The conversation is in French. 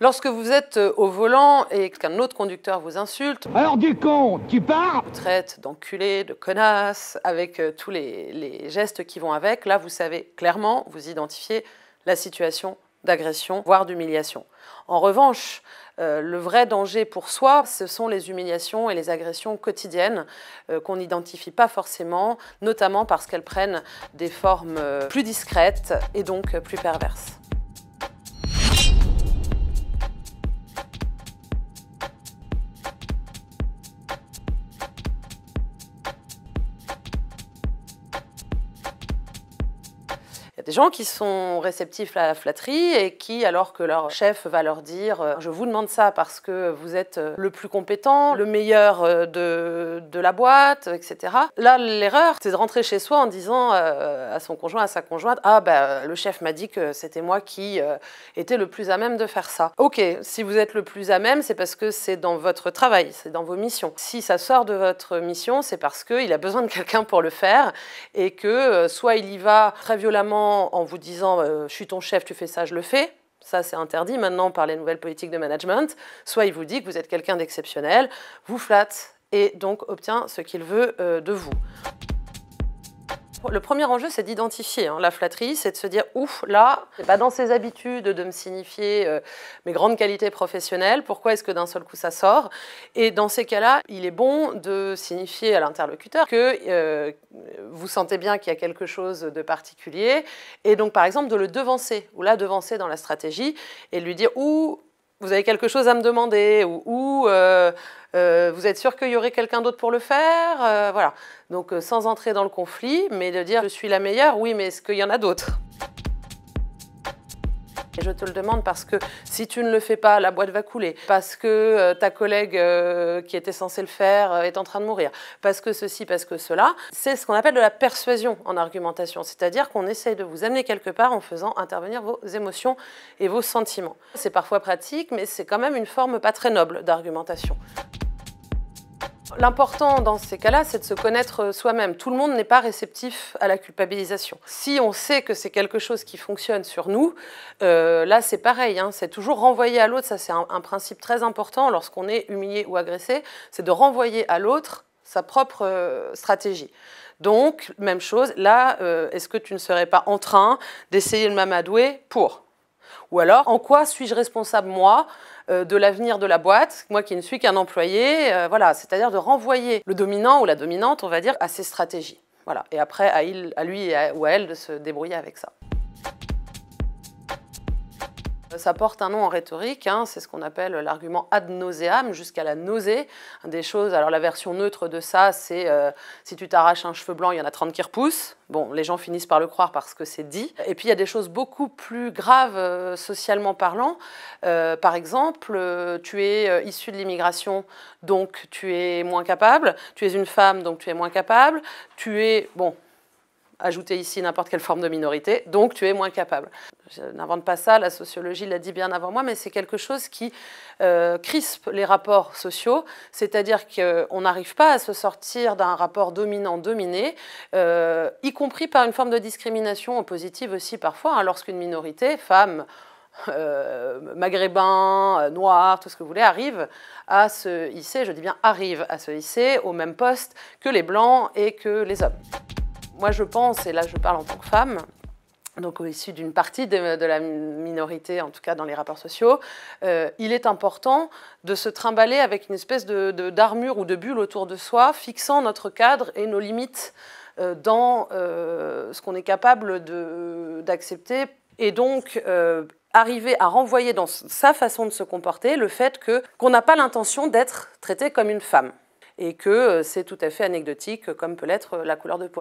Lorsque vous êtes euh, au volant et qu'un autre conducteur vous insulte, alors du con, tu pars vous Traite d'enculé, de connasse, avec euh, tous les, gestes qui vont avec. Là, vous savez clairement, vous identifiez la situation d'agression, voire d'humiliation. En revanche, euh, le vrai danger pour soi, ce sont les humiliations et les agressions quotidiennes qu'on n'identifie pas forcément, notamment parce qu'elles prennent des formes plus discrètes et donc plus perverses. des gens qui sont réceptifs à la flatterie et qui, alors que leur chef va leur dire euh, Je vous demande ça parce que vous êtes euh, le plus compétent, le meilleur euh, de, de la boîte, etc. Là, l'erreur, c'est de rentrer chez soi en disant à son conjoint, à sa conjointe Ah, ben le chef m'a dit que c'était moi qui était le plus à même de faire ça. Ok, si vous êtes le plus à même, c'est parce que c'est dans votre travail, c'est dans vos missions. Si ça sort de votre mission, c'est parce qu'il a besoin de quelqu'un pour le faire et que soit il y va très violemment en vous disant euh, je suis ton chef, tu fais ça, je le fais. Ça, c'est interdit maintenant par les nouvelles politiques de management. Soit il vous dit que vous êtes quelqu'un d'exceptionnel, vous flatte et donc obtient ce qu'il veut euh, de vous le premier enjeu, c'est d'identifier hein, la flatterie, c'est de se dire, ouf, là, c'est pas dans ses habitudes de me signifier euh, mes grandes qualités professionnelles, pourquoi est-ce que d'un seul coup ça sort Et dans ces cas-là, il est bon de signifier à l'interlocuteur que euh, vous sentez bien qu'il y a quelque chose de particulier, et donc par exemple de le devancer, ou la devancer dans la stratégie, et lui dire, ou vous avez quelque chose à me demander ou, euh, euh, vous êtes sûr qu'il y aurait quelqu'un d'autre pour le faire euh, Voilà. Donc sans entrer dans le conflit, mais de dire je suis la meilleure, oui, mais est-ce qu'il y en a d'autres et je te le demande parce que si tu ne le fais pas, la boîte va couler, parce que euh, ta collègue euh, qui était censée le faire euh, est en train de mourir, parce que ceci, parce que cela. C'est ce qu'on appelle de la persuasion en argumentation, c'est-à-dire qu'on essaye de vous amener quelque part en faisant intervenir vos émotions et vos sentiments. C'est parfois pratique, mais c'est quand même une forme pas très noble d'argumentation. L'important dans ces cas-là, c'est de se connaître euh, soi-même. Tout le monde n'est pas réceptif à la culpabilisation. Si on sait que c'est quelque chose qui fonctionne sur nous, euh, là c'est pareil, hein. c'est toujours renvoyer à l'autre. Ça c'est un, principe très important lorsqu'on est humilié ou agressé, c'est de renvoyer à l'autre sa propre euh, stratégie. Donc, même chose, là, est-ce que tu ne serais pas en train d'essayer de m'amadouer pour ou alors, en quoi suis-je responsable, moi, euh, de l'avenir de la boîte, moi qui ne suis qu'un employé euh, Voilà, c'est-à-dire de renvoyer le dominant ou la dominante, on va dire, à ses stratégies. Voilà. Et après, à, lui ou à elle de se débrouiller avec ça. Ça porte un nom en rhétorique, hein, c'est ce qu'on appelle l'argument ad nauseam jusqu'à la nausée. Des choses, alors la version neutre de ça, c'est euh, si tu t'arraches un cheveu blanc, il y en a 30 qui repoussent. Bon, les gens finissent par le croire parce que c'est dit. Et puis il y a des choses beaucoup plus graves euh, socialement parlant. Euh, par exemple, tu es issu de l'immigration, donc tu es moins capable. Tu es une femme, donc tu es moins capable. Tu es, bon, Ajouter ici n'importe quelle forme de minorité, donc tu es moins capable. Je n'invente pas ça, la sociologie l'a dit bien avant moi, mais c'est quelque chose qui euh, crispe les rapports sociaux, c'est-à-dire qu'on n'arrive pas à se sortir d'un rapport dominant-dominé, euh, y compris par une forme de discrimination positive aussi parfois, hein, lorsqu'une minorité, femme, euh, maghrébin, noire, tout ce que vous voulez, arrive à se hisser, je dis bien arrive à se hisser au même poste que les blancs et que les hommes moi, je pense, et là, je parle en tant que femme, donc issu d'une partie de, la minorité, en tout cas dans les rapports sociaux, euh, il est important de se trimballer avec une espèce de, d'armure ou de bulle autour de soi, fixant notre cadre et nos limites euh, dans euh, ce qu'on est capable d'accepter. Et donc, arriver à renvoyer dans sa façon de se comporter le fait que, qu'on n'a pas l'intention d'être traité comme une femme et que c'est tout à fait anecdotique comme peut l'être la couleur de peau.